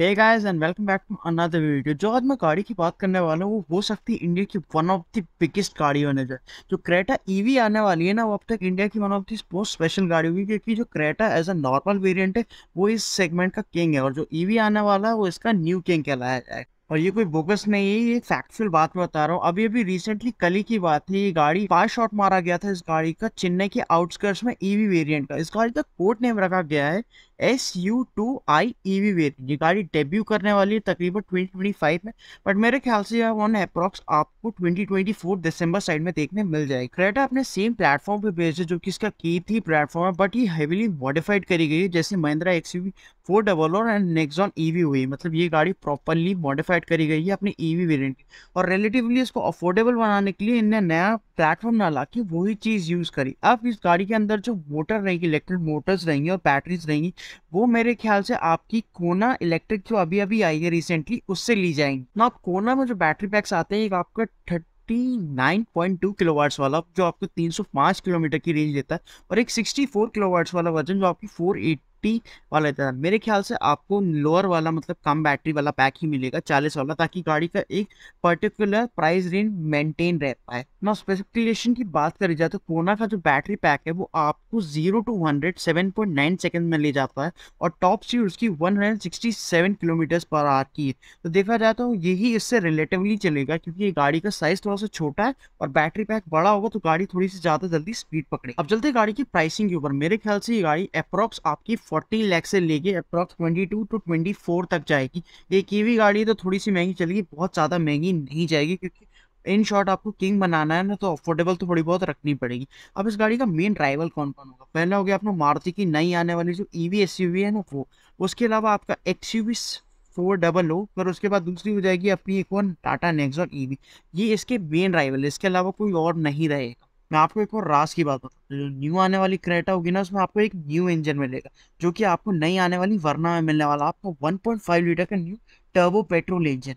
Hey guys and welcome back to another video. जो आज मैं गाड़ी की बात करने वाला हूँ वो हो सकती है इंडिया की वन ऑफ द बिगेस्ट गाड़ी होने जाए जो क्रेटा ईवी e आने वाली है ना वो अब तक इंडिया की one of the most special गाड़ी होगी क्योंकि जो Creta as a normal variant है वो इस सेगमेंट का किंग है और जो ईवी e आने वाला है वो इसका न्यू किंग कहलाया जाए और ये कोई बोगस नहीं है ये फैक्चुअल बात मैं बता रहा हूँ अभी अभी रिसेंटली कल ही की बात थी ये गाड़ी फास्ट शॉट मारा गया था इस गाड़ी का चेन्नई के आउटस्कर्ट्स में ईवी e वेरिएंट का इस गाड़ी का कोड नेम रखा गया है S U two I E V variant ये गाड़ी डेब्यू करने वाली है तकरीबन ट्वेंटी ट्वेंटी फाइव में बट मेरे ख्याल से यह वन अप्रॉक्स आपको ट्वेंटी ट्वेंटी फोर दिसंबर साइड में देखने मिल जाएगी क्रेटा अपने सेम प्लेटफॉर्म पे बेस्ड है जो कि इसका की थी प्लेटफॉर्म है बट ये हैवीली मॉडिफाइड करी गई है जैसे Mahindra X U four double और एंड नेक्सॉन ई वी हुई मतलब ये गाड़ी प्रॉपरली मॉडिफाइड करी गई है अपने ई वी वेरियंट की और रिलेटिवली इसको अफोर्डेबल बनाने के लिए इनने नया प्लेटफॉर्म ना ला के वही चीज़ यूज़ करी अब इस गाड़ी के अंदर जो मोटर रहेगी इलेक्ट्रिक मोटर्स रहेंगी और बैटरीज रहेंगी वो मेरे ख्याल से आपकी कोना इलेक्ट्रिक जो अभी अभी आई है रिसेंटली उससे ली जाएंगी ना कोना में जो बैटरी पैक्स आते हैं आपका थर्टी 49.2 किलोवाट्स वाला जो आपको 305 किलोमीटर की रेंज देता है और एक 64 किलोवाट्स वाला वर्जन जो आपकी एट फिफ्टी वाला रहता है मेरे ख्याल से आपको लोअर वाला मतलब कम बैटरी वाला पैक ही मिलेगा चालीस वाला ताकि गाड़ी का एक पर्टिकुलर प्राइस रेंज मेंटेन रह पाए ना स्पेसिफिकेशन की बात करी जाए तो कोना का जो बैटरी पैक है वो आपको zero to hundred seven point nine second में ले जाता है और टॉप स्पीड उसकी one hundred sixty seven kilometre पर आर की है तो देखा जाए तो यही इससे रिलेटिवली चलेगा क्योंकि ये गाड़ी का साइज थोड़ा सा छोटा है और बैटरी पैक बड़ा होगा तो गाड़ी थोड़ी सी ज़्यादा जल्दी स्पीड पकड़े अब चलते गाड़ी की प्राइसिंग के ऊपर मेरे ख्याल से ये गाड़ी अप्रॉक्स आपकी फोर्टी लैख से लेके approx twenty two to twenty four तक जाएगी एक ईवी गाड़ी तो थोड़ी सी महंगी चलेगी बहुत ज़्यादा महंगी नहीं जाएगी क्योंकि इन शॉर्ट आपको किंग बनाना है ना तो अफोर्डेबल तो थोड़ी बहुत रखनी पड़ेगी अब इस गाड़ी का मेन ड्राइवल कौन कौन होगा पहला हो गया आपको मारुति की नई आने वाली जो E V S U V है ना वो उसके अलावा आपका X U V four double हो पर उसके बाद दूसरी हो जाएगी अपनी एक one Tata Nexon E V ये इसके मेन ड्राइवल इसके अलावा कोई और नहीं रहेगा मैं आपको एक और रास की बात बताऊँ जो न्यू आने वाली क्रेटा होगी ना उसमें आपको एक न्यू इंजन मिलेगा जो कि आपको नई आने वाली वरना में मिलने वाला आपको 1.5 लीटर का न्यू टर्बो पेट्रोल इंजन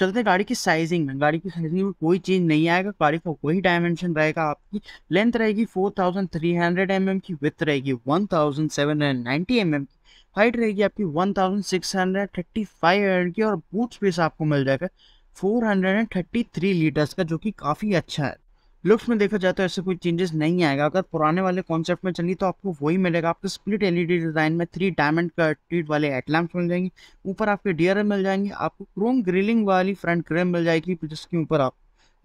चलते हैं गाड़ी की साइजिंग में गाड़ी की साइजिंग में कोई चेंज नहीं आएगा गाड़ी का वही डायमेंशन रहेगा आपकी लेंथ रहेगी 4300 mm की विथ रहेगी 1790 mm की हाइट रहेगी आपकी वन एम की और बूथ स्पेस आपको मिल जाएगा 433 लीटर्स का जो कि काफ़ी अच्छा है लुक्स में देखा जाए तो ऐसे कोई चेंजेस नहीं आएगा अगर पुराने वाले कॉन्सेप्ट में चलिए तो आपको वही मिलेगा आपको स्प्लिट एलईडी डिज़ाइन में थ्री डायमंड ट्रीट वाले एटलैम्प मिल जाएंगे ऊपर आपके डी मिल जाएंगे आपको क्रोम ग्रिलिंग वाली फ्रंट क्रेम मिल जाएगी जिसके ऊपर आप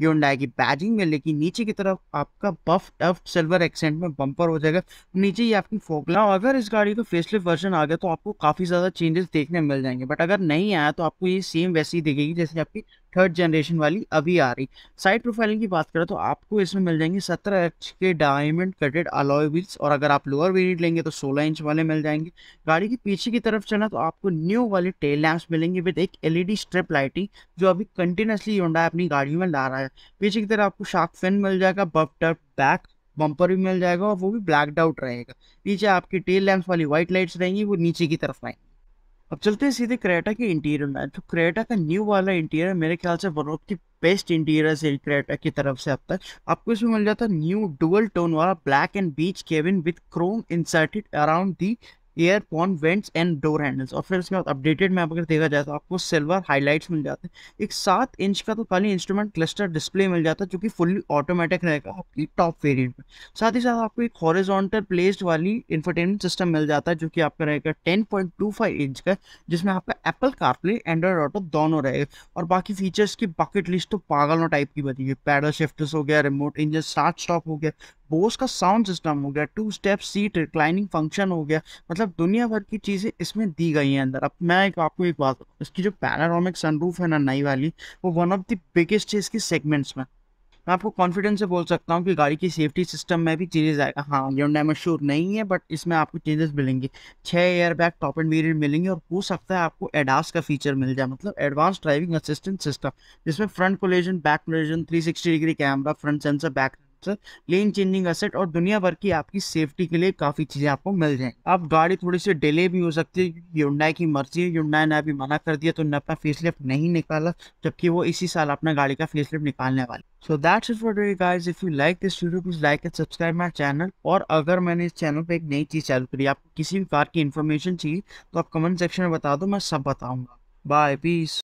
योंडा की बैजिंग में लेकिन नीचे की तरफ आपका बफ टफ सिल्वर एक्सेंट में बम्पर हो जाएगा नीचे ही आपकी फोकला अगर इस गाड़ी का फेसलिफ्ट वर्जन आ गया तो आपको काफ़ी ज़्यादा चेंजेस देखने मिल जाएंगे बट अगर नहीं आया तो आपको ये सेम वैसी दिखेगी जैसे आपकी थर्ड जनरेशन वाली अभी आ रही साइड प्रोफाइलिंग की बात करें तो आपको इसमें मिल जाएंगे सत्रह इंच के डायमंड कटेड अलॉय व्हील्स और अगर आप लोअर वेरिएंट लेंगे तो सोलह इंच वाले मिल जाएंगे गाड़ी के पीछे की तरफ चला तो आपको न्यू वाले टेल लैंप्स मिलेंगे विद एक एलईडी स्ट्रिप लाइटिंग जो अभी कंटिन्यूसली होंडा अपनी गाड़ियों में ला रहा है पीछे की तरफ आपको शार्क फैन मिल जाएगा बफ टर्प बैक बम्पर भी मिल जाएगा और वो भी ब्लैकड आउट रहेगा नीचे आपकी टेल लैंप्स वाली व्हाइट लाइट्स रहेंगी वो नीचे की तरफ आएंगी अब चलते हैं सीधे क्रेटा के इंटीरियर में तो क्रेटा का न्यू वाला इंटीरियर मेरे ख्याल से one of the best interior है क्रेटा की तरफ से अब तक आपको इसमें मिल जाता है न्यू डुअल टोन वाला black and beige cabin with chrome inserted around the air phone vents and door handles और फिर उसके बाद अपडेटेड मैप अगर देखा जाए तो आपको सिल्वर हाईलाइट्स मिल जाते हैं एक सात इंच का तो खाली इंस्ट्रूमेंट क्लस्टर डिस्प्ले मिल जाता है जो कि फुल्ली ऑटोमेटिक रहेगा आपकी टॉप वेरियंट में साथ ही साथ आपको एक हॉरिजोंटल प्लेस्ड वाली इंफरटेनमेंट सिस्टम मिल जाता है जो कि आपका रहेगा ten point two five inch का जिसमें आपका एप्पल कार्पले एंड्रॉयड ऑटो दोनों रहेगा और बाकी फीचर्स की बकेट लिस्ट तो पागलों टाइप की बनी है पैडल शिफ्ट हो गया रिमोट इंजन स्टार्ट स्टॉप हो गया बोस का साउंड सिस्टम हो गया two step seat reclining function हो गया मतलब दुनिया भर की चीज़ें इसमें दी गई हैं अंदर अब मैं एक आपको एक बात इसकी जो पैरानॉमिक सनरूफ है ना नई वाली वो वन ऑफ द बिगेस्ट है इसकी सेगमेंट्स में मैं आपको कॉन्फिडेंस से बोल सकता हूँ कि गाड़ी की सेफ्टी सिस्टम में भी चेंजेस आएगा हाँ योंडा में श्योर नहीं है बट इसमें आपको चेंजेस मिलेंगे छः air bag top end variant मिलेंगे और हो सकता है आपको एडास का फीचर मिल जाए मतलब एडवांस ड्राइविंग असिस्टेंट सिस्टम जिसमें front collision back collision three degree camera front sensor back से लेन चेंजिंग असेट और दुनिया भर की आपकी सेफ्टी के लिए काफ़ी चीज़ें आपको मिल जाएंगी आप गाड़ी थोड़ी सी डिले भी हो सकती है युंडाई की मर्जी है युंडाई ने अभी मना कर दिया तो उन्होंने अपना फेसलिफ्ट नहीं निकाला जबकि वो इसी साल अपना गाड़ी का फेसलिफ्ट निकालने वाले so that's it for today guys if you like this video please like and subscribe my channel और अगर मैंने इस चैनल पे एक नई चीज़ चालू करी आपको किसी भी कार की इन्फॉर्मेशन चाहिए तो आप कमेंट सेक्शन में बता दो मैं सब बताऊंगा बाय पीस